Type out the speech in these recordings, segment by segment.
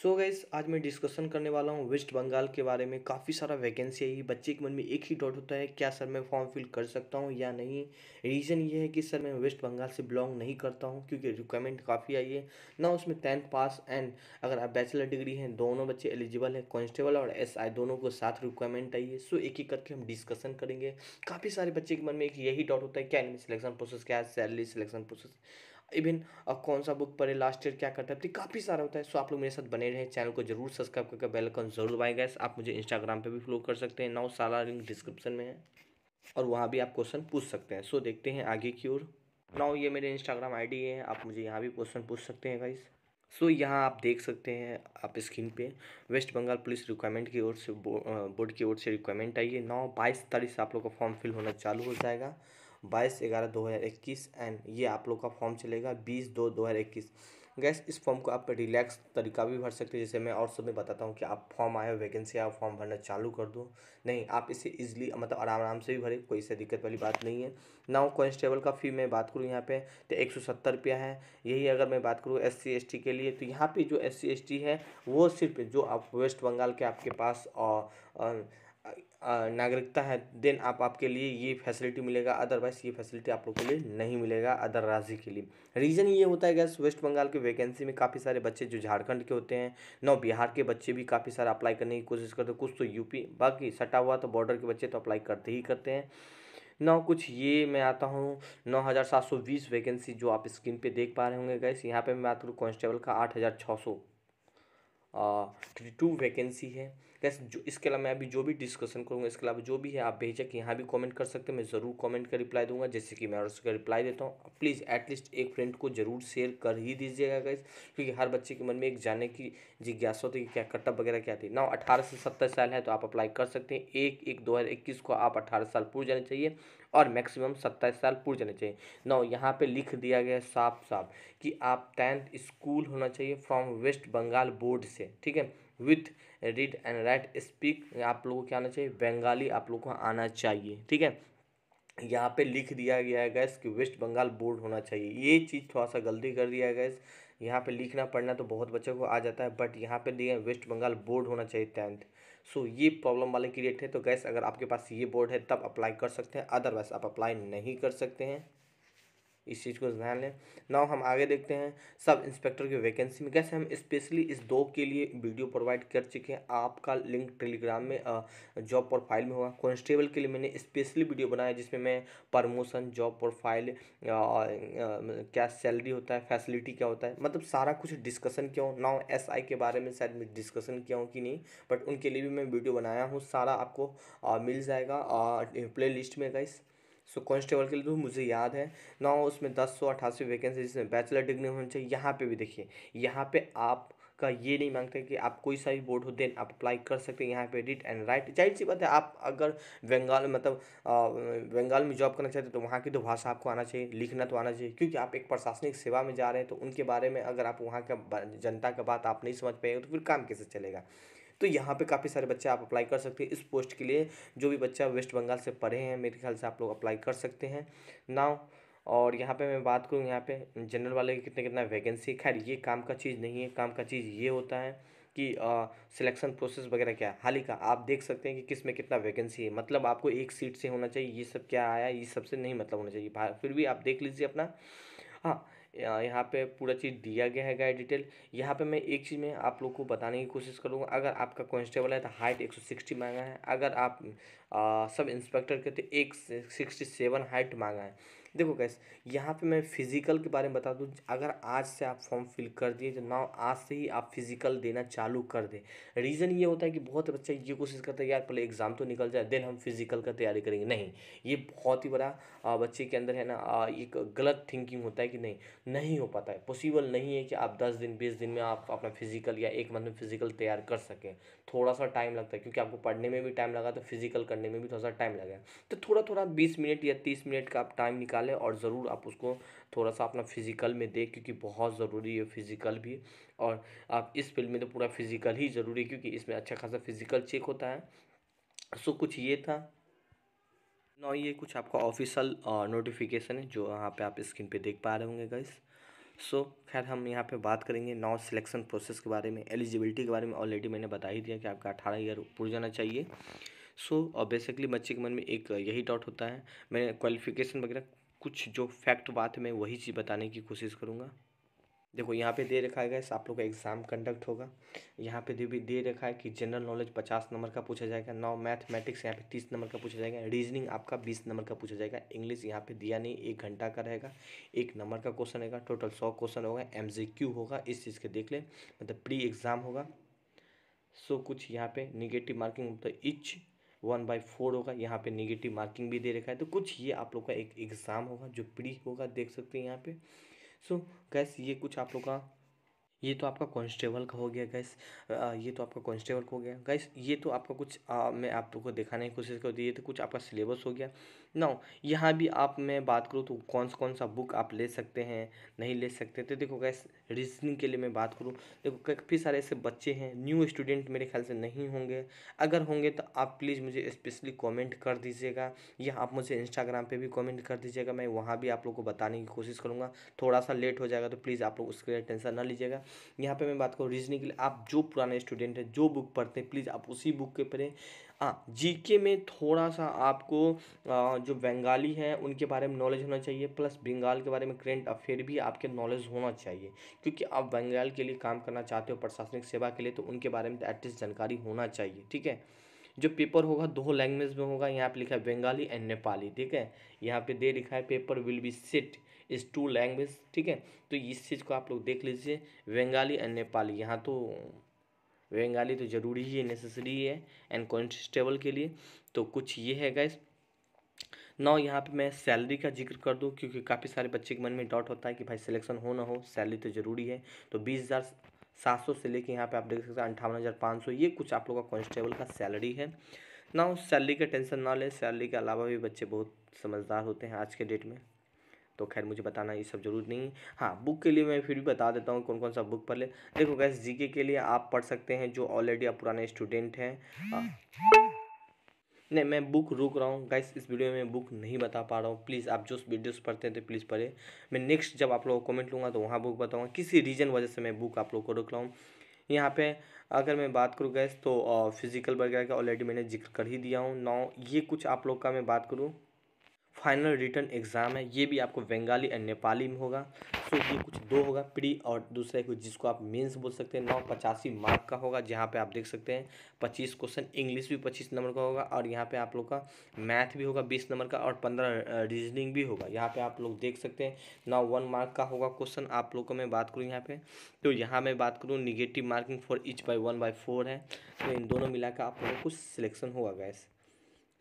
सो so आज मैं discussion करने वाला हूँ वेस्ट बंगाल के बारे में काफ़ी सारा वैकेंसी आई बच्चे के मन में एक ही डॉट होता है क्या सर मैं फॉर्म फिल कर सकता हूँ या नहीं रीज़न ये है कि सर मैं वेस्ट बंगाल से बिलोंग नहीं करता हूँ क्योंकि रिक्वायरमेंट काफ़ी आई है ना उसमें टेंथ पास एंड अगर आप बैचलर डिग्री हैं दोनों बच्चे एलिजिबल हैं कॉन्स्टेबल और एस दोनों को साथ रिक्वायरमेंट आई है सो एक एक करके हम डिस्कसन करेंगे काफ़ी सारे बच्चे के मन में एक यही डॉट होता है क्या इनमें सिलेक्शन प्रोसेस क्या है सैलरी सिलेक्शन प्रोसेस इवन अब कौन सा बुक पढ़े लास्ट ईयर क्या करता है तो काफ़ी सारा होता है सो आप लोग मेरे साथ बने रहें चैनल को जरूर सब्सक्राइब करके बेल जरूर दबाएं गए आप मुझे इंस्टाग्राम पे भी फॉलो कर सकते हैं नौ सारा लिंक डिस्क्रिप्शन में है और वहाँ भी आप क्वेश्चन पूछ सकते हैं सो देखते हैं आगे की ओर नाउ ये मेरे इंस्टाग्राम आईडी है आप मुझे यहाँ भी क्वेश्चन पूछ सकते हैं गाइस सो so, यहाँ आप देख सकते हैं आप स्क्रीन पे वेस्ट बंगाल पुलिस रिक्वायरमेंट की ओर से बोर्ड की ओर से रिक्वायरमेंट आई है नौ बाईस तारीख से आप लोग का फॉर्म फिल होना चालू हो जाएगा बाईस ग्यारह दो हज़ार इक्कीस एंड ये आप लोग का फॉर्म चलेगा बीस दो दो हज़ार इक्कीस गैस इस फॉर्म को आप रिलैक्स तरीका भी भर सकते हैं जैसे मैं और सब में बताता हूँ कि आप फॉर्म आए वैकेंसी आए फॉर्म भरना चालू कर दो नहीं आप इसे इजीली मतलब आराम आराम से भी भरे कोई से दिक्कत वाली बात नहीं है नाउ कॉन्स्टेबल का फ़ी मैं बात करूँ यहाँ पे तो एक सौ सत्तर रुपया है यही अगर मैं बात करूँ एस सी के लिए तो यहाँ पर जो एस सी है वो सिर्फ जो आप वेस्ट बंगाल के आपके पास और, और नागरिकता है देन आप आपके लिए ये फैसिलिटी मिलेगा अदरवाइज ये फैसिलिटी आप लोग के लिए नहीं मिलेगा अदर राज्य के लिए रीज़न ये होता है गैस वेस्ट बंगाल के वैकेंसी में काफ़ी सारे बच्चे जो झारखंड के होते हैं नौ बिहार के बच्चे भी काफ़ी सारे अप्लाई करने की कोशिश करते हैं कुछ तो यूपी बाकी सटा हुआ तो बॉर्डर के बच्चे तो अप्लाई करते ही करते हैं नौ कुछ ये मैं आता हूँ नौ हज़ार सात सौ बीस वैकेंसी जो आप स्क्रीन पर देख पा रहे होंगे गैस यहाँ पर मैं बात करूँ कॉन्स्टेबल का आठ हज़ार छः सौ टू वैकेंसी है गैस जो इसके अलावा मैं अभी जो भी डिस्कशन करूँगा इसके अलावा जो भी है आप बेझक यहाँ भी कमेंट कर सकते हैं मैं ज़रूर कमेंट का रिप्लाई दूंगा जैसे कि मैं उसका रिप्लाई देता हूँ प्लीज़ एटलीस्ट एक फ्रेंड को ज़रूर शेयर कर ही दीजिएगा गैस क्योंकि हर बच्चे के मन में एक जाने की जिज्ञासा होती है क्या कटअप वगैरह क्या थी ना अठारह से सत्ताईस साल है तो आप अप्लाई कर सकते हैं एक एक दो को आप अठारह साल पूरे जाना चाहिए और मैक्सिमम सत्ताईस साल पूरे जाने चाहिए नौ यहाँ पे लिख दिया गया साफ साफ कि आप टेंथ स्कूल होना चाहिए फ्रॉम वेस्ट बंगाल बोर्ड से ठीक है with read and write speak आप लोगों को क्या आना चाहिए बंगाली आप लोगों को आना चाहिए ठीक है यहाँ पे लिख दिया गया है गैस कि वेस्ट बंगाल बोर्ड होना चाहिए ये चीज़ थोड़ा सा गलती कर दिया है गैस यहाँ पे लिखना पढ़ना तो बहुत बच्चों को आ जाता है बट यहाँ पे दिया वेस्ट बंगाल बोर्ड होना चाहिए टेंथ सो so, ये प्रॉब्लम वाले क्रिएट है तो गैस अगर आपके पास ये बोर्ड है तब अप्लाई कर सकते हैं अदरवाइज आप अप्लाई नहीं कर सकते हैं इस चीज़ को ध्यान लें नाउ हम आगे देखते हैं सब इंस्पेक्टर की वैकेंसी में कैसे हम स्पेशली इस दो के लिए वीडियो प्रोवाइड कर चुके हैं आपका लिंक टेलीग्राम में जॉब प्रोफाइल में होगा कॉन्स्टेबल के लिए मैंने स्पेशली वीडियो बनाया जिसमें मैं प्रमोशन जॉब प्रोफाइल क्या सैलरी होता है फैसिलिटी क्या होता है मतलब सारा कुछ डिस्कशन किया हूँ नाउ एस के बारे में शायद मैं डिस्कशन किया हूँ कि नहीं बट उनके लिए भी मैं वीडियो बनाया हूँ सारा आपको मिल जाएगा प्ले लिस्ट में गाइस सो कॉन्स्टेबल के लिए तो मुझे याद है ना उसमें दस सौ अट्ठासी वैकेंसी जिसमें बैचलर डिग्री होनी चाहिए यहाँ पे भी देखिए यहाँ पे आप का ये नहीं मांगते कि आप कोई सा भी बोर्ड हो देन आप अप्लाई कर सकते हैं यहाँ पे रीड एंड राइट जाहिर सी बात है आप अगर बंगाल मतलब बंगाल में जॉब करना चाहते हैं तो वहाँ की तो भाषा आपको आना चाहिए लिखना तो आना चाहिए क्योंकि आप एक प्रशासनिक सेवा में जा रहे हैं तो उनके बारे में अगर आप वहाँ का जनता का बात आप नहीं समझ पाएंगे तो फिर काम कैसे चलेगा तो यहाँ पे काफ़ी सारे बच्चे आप अप्लाई कर सकते हैं इस पोस्ट के लिए जो भी बच्चा वेस्ट बंगाल से पढ़े हैं मेरे ख्याल से आप लोग अप्लाई कर सकते हैं नाउ और यहाँ पे मैं बात करूँ यहाँ पे जनरल वाले की कितने कितना वैकेंसी खैर ये काम का चीज़ नहीं है काम का चीज़ ये होता है कि सिलेक्शन प्रोसेस वगैरह क्या है हाल ही का आप देख सकते हैं कि किस में कितना वैकेंसी है मतलब आपको एक सीट से होना चाहिए ये सब क्या आया ये सबसे नहीं मतलब होना चाहिए फिर भी आप देख लीजिए अपना हाँ यहाँ पे पूरा चीज़ दिया गया है गाइड डिटेल यहाँ पे मैं एक चीज़ में आप लोग को बताने की कोशिश करूँगा अगर आपका कॉन्स्टेबल है तो हाइट एक सौ सिक्सटी मांगा है अगर आप आ, सब इंस्पेक्टर के तो एक सिक्सटी सेवन हाइट मांगा है देखो कैस यहाँ पे मैं फिज़िकल के बारे में बता दूँ अगर आज से आप फॉर्म फिल कर दिए तो ना आज से ही आप फिज़िकल देना चालू कर दें रीज़न ये होता है कि बहुत बच्चा ये कोशिश करता है यार पहले एग्ज़ाम तो निकल जाए देन हम फिज़िकल का तैयारी करेंगे नहीं ये बहुत ही बड़ा बच्चे के अंदर है ना एक गलत थिंकिंग होता है कि नहीं नहीं हो पाता है पॉसिबल नहीं है कि आप दस दिन बीस दिन में आप अपना फिज़िकल या एक मंथ में फिज़िकल तैयार कर सकें थोड़ा सा टाइम लगता है क्योंकि आपको पढ़ने में भी टाइम लगा तो फिज़िकल करने में भी थोड़ा सा टाइम लगा तो थोड़ा थोड़ा बीस मिनट या तीस मिनट का आप टाइम निकाल निकालें और ज़रूर आप उसको थोड़ा सा अपना फिज़िकल में दें क्योंकि बहुत ज़रूरी है फिज़िकल भी और आप इस फिल्म में तो पूरा फिज़िकल ही ज़रूरी है क्योंकि इसमें अच्छा खासा फिज़िकल चेक होता है सो कुछ ये था ना ये कुछ आपका ऑफिशियल नोटिफिकेशन है जो यहाँ पे आप स्क्रीन पे देख पा रहे होंगे गाइस सो so, खैर हम यहाँ पे बात करेंगे नाव सिलेक्शन प्रोसेस के बारे में एलिजिबिलिटी के बारे में ऑलरेडी मैंने बता ही दिया कि आपका अठारह ईयर पुर जाना चाहिए सो so, और बेसिकली बच्चे के मन में एक यही डाउट होता है मैंने क्वालिफिकेशन वगैरह कुछ जो फैक्ट बात है मैं वही चीज़ बताने की कोशिश करूँगा देखो यहाँ पे दे रखा है गैस आप लोग का एग्ज़ाम कंडक्ट होगा यहाँ पे भी दे रखा है कि जनरल नॉलेज पचास नंबर का पूछा जाएगा नौ मैथमेटिक्स यहाँ पे तीस नंबर का पूछा जाएगा रीजनिंग आपका बीस नंबर का पूछा जाएगा इंग्लिश यहाँ पे दिया नहीं एक घंटा का रहेगा एक नंबर का क्वेश्चन रहेगा टोटल सौ क्वेश्चन होगा एम होगा इस चीज़ के देख लें मतलब प्री एग्ज़ाम होगा सो कुछ यहाँ पे निगेटिव मार्किंग मतलब इच वन बाई फोर होगा यहाँ पे नेगेटिव मार्किंग भी दे रखा है तो कुछ ये आप लोग का एक एग्ज़ाम होगा जो प्री होगा देख सकते हैं यहाँ पे सो so, गैस ये कुछ आप लोग का ये तो आपका कॉन्स्टेबल का हो गया गैस ये तो आपका कॉन्स्टेबल का हो गया गैस ये तो आपका कुछ आ, मैं आप लोग को दिखाने की कोशिश दी ये तो कुछ आपका सिलेबस हो गया ना यहाँ भी आप मैं बात करूँ तो कौन सा कौन सा बुक आप ले सकते हैं नहीं ले सकते तो देखो कैसे रीजनिंग के लिए मैं बात करूँ देखो काफ़ी सारे ऐसे बच्चे हैं न्यू स्टूडेंट मेरे ख्याल से नहीं होंगे अगर होंगे तो आप प्लीज़ मुझे स्पेशली कमेंट कर दीजिएगा या आप मुझे इंस्टाग्राम पे भी कमेंट कर दीजिएगा मैं वहाँ भी आप लोग को बताने की कोशिश करूँगा थोड़ा सा लेट हो जाएगा तो प्लीज़ आप लोग उसके लिए टेंशन ना लीजिएगा यहाँ पर मैं बात करूँ रीजनिंग के लिए आप जो पुराने स्टूडेंट हैं जो बुक पढ़ते हैं प्लीज़ आप उसी बुक के पढ़ें हाँ जी के में थोड़ा सा आपको जो बंगाली है उनके बारे में नॉलेज होना चाहिए प्लस बंगाल के बारे में करेंट अफेयर भी आपके नॉलेज होना चाहिए क्योंकि आप बंगाल के लिए काम करना चाहते हो प्रशासनिक सेवा के लिए तो उनके बारे में एटलीस्ट जानकारी होना चाहिए ठीक है जो पेपर होगा दो लैंग्वेज में होगा यहाँ पर लिखा है बंगाली एंड नेपाली ठीक है यहाँ पर दे लिखा है paper will be set is two language ठीक है तो इस चीज़ को आप लोग देख लीजिए बंगाली एंड नेपाली यहाँ तो बंगाली तो ज़रूरी ही है नेसेसरी है एंड कॉन्स्टेबल के लिए तो कुछ ये है गैस ना यहाँ पे मैं सैलरी का जिक्र कर दूँ क्योंकि काफ़ी सारे बच्चे के मन में डाउट होता है कि भाई सिलेक्शन हो ना हो सैलरी तो ज़रूरी है तो बीस हज़ार सात सौ से लेके यहाँ पे आप देख सकते हैं अंठावन हज़ार पाँच सौ ये कुछ आप लोगों का कॉन्स्टेबल का सैलरी है ना उस सैलरी का टेंशन ना ले सैलरी के अलावा भी बच्चे बहुत समझदार होते हैं आज के डेट में तो खैर मुझे बताना ये सब जरूर नहीं हाँ बुक के लिए मैं फिर भी बता देता हूँ कौन कौन सा बुक पढ़ ले देखो गैस जीके के लिए आप पढ़ सकते हैं जो ऑलरेडी आप पुराने स्टूडेंट हैं हाँ। नहीं मैं बुक रुक रहा हूँ गाइस इस वीडियो में बुक नहीं बता पा रहा हूँ प्लीज़ आप जो वीडियोस पढ़ते हैं तो प्लीज़ पढ़े मैं नेक्स्ट जब आप लोग को कमेंट लूँगा तो वहाँ बुक बताऊँगा किसी रीज़न वजह से मैं बुक आप लोग को रुक रहा हूँ यहाँ पे अगर मैं बात करूँ गैस तो फिज़िकल वगैरह का ऑलरेडी मैंने जिक्र कर ही दिया हूँ नौ ये कुछ आप लोग का मैं बात करूँ फाइनल रिटर्न एग्ज़ाम है ये भी आपको बंगाली एंड नेपाली में होगा सो ये कुछ दो होगा प्री और दूसरा कुछ जिसको आप मेंस बोल सकते हैं नौ पचासी मार्क का होगा जहाँ पे आप देख सकते हैं पच्चीस क्वेश्चन इंग्लिश भी पच्चीस नंबर का होगा और यहाँ पे आप लोग का मैथ भी होगा बीस नंबर का और पंद्रह रीजनिंग भी होगा यहाँ पर आप लोग देख सकते हैं नौ वन मार्क का होगा क्वेश्चन आप लोग का मैं बात करूँ यहाँ पर तो यहाँ मैं बात करूँ negative marking for each by one by four है तो इन दोनों मिला आप लोगों को सिलेक्शन होगा गैस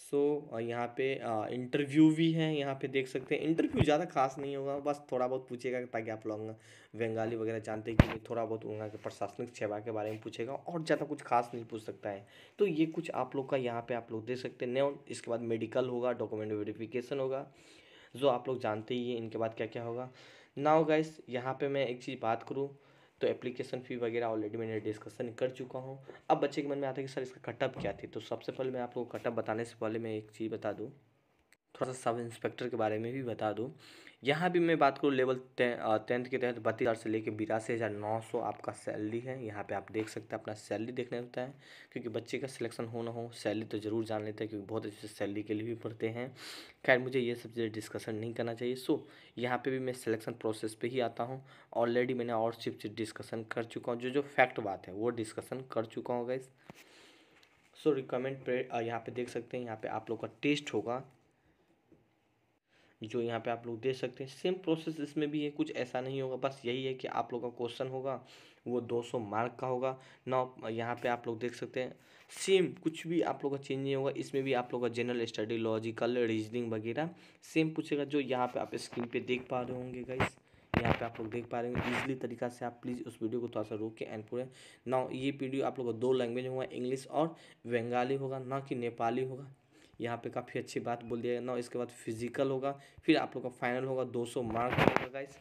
सो so, यहाँ पे इंटरव्यू भी है यहाँ पे देख सकते हैं इंटरव्यू ज़्यादा खास नहीं होगा बस थोड़ा बहुत पूछेगा ताकि आप लोग बंगाली वगैरह जानते हैं कि थोड़ा बहुत वहाँ के प्रशासनिक सेवा के बारे में पूछेगा और ज़्यादा कुछ खास नहीं पूछ सकता है तो ये कुछ आप लोग का यहाँ पे आप लोग देख सकते हैं नेम इसके बाद मेडिकल होगा डॉक्यूमेंट वेरीफिकेशन होगा जो आप लोग जानते ही हैं इनके बाद क्या क्या होगा नाउ गाइस यहाँ पर मैं एक चीज़ बात करूँ तो एप्लीकेशन फ़ी वगैरह ऑलरेडी मैंने डिस्कशन कर चुका हूँ अब बच्चे के मन में आता है कि सर इसका कटअप क्या थी तो सबसे पहले मैं आपको कटअप बताने से पहले मैं एक चीज़ बता दूँ थोड़ा सा सब इंस्पेक्टर के बारे में भी बता दूँ यहाँ भी मैं बात करूँ लेवल टेंथ के तहत बत्तीस हज़ार से लेकर बिरासी हज़ार नौ सौ आपका सैलरी है यहाँ पे आप देख सकते हैं अपना सैलरी देखने होता है क्योंकि बच्चे का सिलेक्शन हो ना हो सैलरी तो ज़रूर जान लेते हैं क्योंकि बहुत अच्छे से सैलरी के लिए भी पढ़ते हैं खैर मुझे ये सब चीज़ें डिस्कशन नहीं करना चाहिए सो यहाँ पर भी मैं सिलेक्शन प्रोसेस पर ही आता हूँ ऑलरेडी मैंने और सिर्फ चीज़ डिस्कशन कर चुका हूँ जो जो फैक्ट बात है वो डिस्कशन कर चुका हूँ गैस सो रिकमेंड पे यहाँ पे देख सकते हैं यहाँ पे आप लोग का टेस्ट होगा जो यहाँ पे आप लोग दे सकते हैं सेम प्रोसेस इसमें भी है कुछ ऐसा नहीं होगा बस यही है कि आप लोग का क्वेश्चन होगा वो 200 मार्क का होगा ना यहाँ पे आप लोग देख सकते हैं सेम कुछ भी आप लोग का चेंज नहीं होगा इसमें भी आप लोग का जनरल स्टडी लॉजिकल रीजनिंग वगैरह सेम पूछेगा जो यहाँ पे आप स्क्रीन पर देख पा रहे होंगे गाइस यहाँ पे आप लोग देख पा रहे हैं ईजिली तरीका से आप प्लीज़ उस वीडियो को थोड़ा सा रोक के एंड पूरे ना ये वीडियो आप लोग का दो लैंग्वेज होगा इंग्लिश और बंगाली होगा ना कि नेपाली होगा यहाँ पे काफ़ी अच्छी बात बोल दिया ना इसके बाद फिजिकल होगा फिर आप लोग का फाइनल होगा 200 मार्क होगा गाइस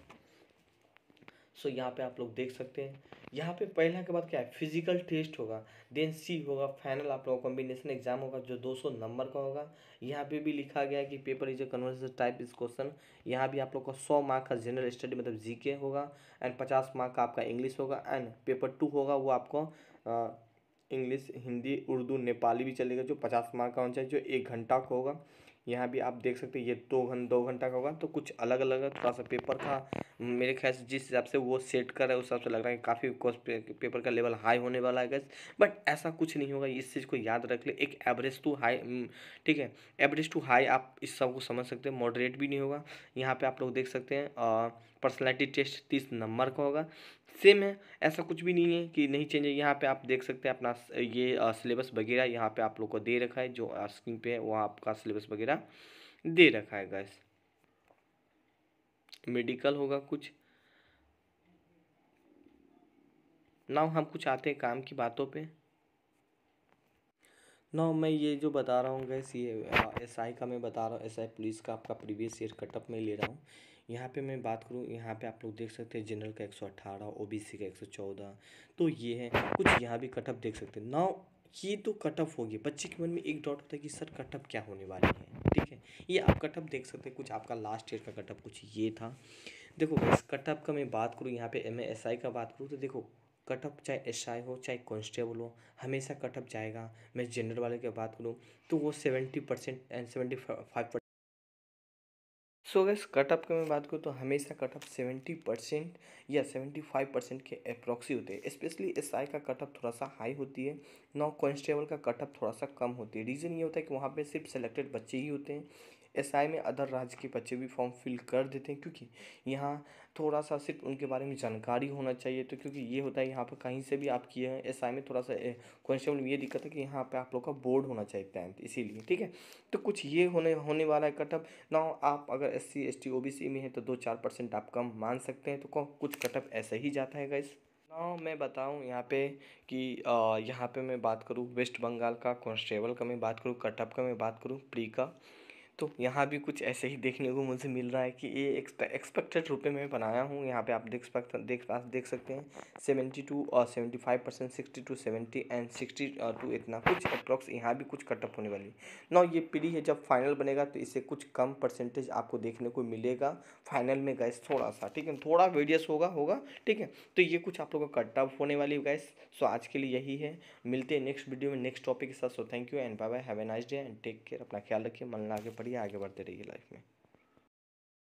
सो यहाँ पे आप लोग देख सकते हैं यहाँ पे पहला के बाद क्या है फिजिकल टेस्ट होगा देन सी होगा फाइनल आप लोगों का कॉम्बिनेशन एग्जाम होगा जो 200 नंबर का होगा यहाँ पे भी लिखा गया है कि paper is a conversation type is question यहाँ भी आप लोग का 100 मार्क का जनरल स्टडी मतलब जीके होगा एंड 50 मार्क का आपका इंग्लिश होगा एंड पेपर टू होगा वो आपको इंग्लिश हिंदी उर्दू नेपाली भी चलेगा जो पचास मार्क का होना चाहिए जो एक घंटा का होगा यहाँ भी आप देख सकते हैं ये दो घंटा दो घंटा का होगा तो कुछ अलग अलग है थोड़ा सा पेपर का मेरे ख्याल से जिस हिसाब से वो सेट कर रहा है उस हिसाब से लग रहा है काफ़ी पेपर का लेवल हाई होने वाला है गैस बट ऐसा कुछ नहीं होगा इस चीज़ को याद रख ले एक एवरेज टू हाई ठीक है एवरेज टू हाई आप इस सब को समझ सकते हैं मॉडरेट भी नहीं होगा यहाँ पर आप लोग देख सकते हैं पर्सनैलिटी टेस्ट तीस नंबर का होगा सेम है ऐसा कुछ भी नहीं है कि नहीं चेंज है यहाँ पे आप देख सकते हैं अपना ये सिलेबस वगैरह यहाँ पे आप लोग को दे रखा है जो स्क्रीन पे है वहाँ आपका सिलेबस वगैरह दे रखा है गैस मेडिकल होगा कुछ नाउ हम कुछ आते हैं काम की बातों पे नाउ मैं ये जो बता रहा हूँ गैस ये एसआई का मैं बता रहा हूँ एस पुलिस का आपका प्रीवियस ईयर कटअप में ले रहा हूँ यहाँ पे मैं बात करूँ यहाँ पे आप लोग देख सकते हैं जनरल का 118 ओबीसी का 114 तो ये है कुछ यहाँ भी कटअप देख सकते हैं नाउ ये तो कटअप होगी बच्चे के मन में एक डाउट होता है कि सर कटअप क्या होने वाली है ठीक है ये आप कटअप देख सकते हैं कुछ आपका लास्ट ईयर का कटअप कुछ ये था देखो इस कटअप का मैं बात करूँ यहाँ पे एम एस आई का बात करूँ तो देखो कटअप चाहे एस आई हो चाहे कॉन्स्टेबल हो हमेशा कटअप जाएगा मैं जनरल वाले की बात करूँ तो वो seventy percent and seventy five so अगर कटअप की मैं बात करूँ तो हमेशा कटअप सेवेंटी परसेंट या सेवेंटी फाइव परसेंट के अप्रॉक्सी होते हैं स्पेशली एस आई का कटअप थोड़ा सा हाई होती है नॉ कॉन्स्टेबल का कटअप थोड़ा सा कम होती है रीज़न ये होता है कि वहाँ पे सिर्फ सेलेक्टेड बच्चे ही होते हैं एस आई में अदर राज्य के बच्चे भी फॉर्म फिल कर देते हैं क्योंकि यहाँ थोड़ा सा सिर्फ उनके बारे में जानकारी होना चाहिए तो क्योंकि ये होता है यहाँ पर कहीं से भी आप किए हैं एस आई में थोड़ा सा कॉन्स्टेबल में ये दिक्कत है कि यहाँ पर आप लोग का बोर्ड होना चाहिए टेंथ इसीलिए ठीक है तो कुछ ये होने होने वाला है कटअप ना आप अगर S C S T O B C में है तो दो चार परसेंट आप कम मान सकते हैं तो कुछ कटअप ऐसे ही जाता है गाइस ना मैं बताऊँ यहाँ पे कि यहाँ पे मैं बात करूँ वेस्ट बंगाल का कॉन्स्टेबल का मैं बात करूँ कटअप का मैं बात करूँ प्री का तो यहाँ भी कुछ ऐसे ही देखने को मुझे मिल रहा है कि ये एक्सपेक्टेड रुपए में बनाया हूँ यहाँ पे आप देख सकते देख देख सकते हैं सेवेंटी टू और seventy five percent sixty two seventy and sixty two इतना कुछ अप्रॉक्स यहाँ भी कुछ कटअप होने वाली नौ ये पीढ़ी है जब फाइनल बनेगा तो इसे कुछ कम परसेंटेज आपको देखने को मिलेगा फाइनल में गैस थोड़ा सा ठीक है थोड़ा वेडियस होगा होगा ठीक है तो ये कुछ आप लोग का कटअप होने वाली गैस सो आज के लिए यही है मिलते हैं नेक्स्ट वीडियो में नेक्स्ट टॉपिक के साथ so thank you and bye bye have a nice day and take care अपना ख्याल रखिए मन लगा के बढ़िया आगे बढ़ते रहिए लाइफ में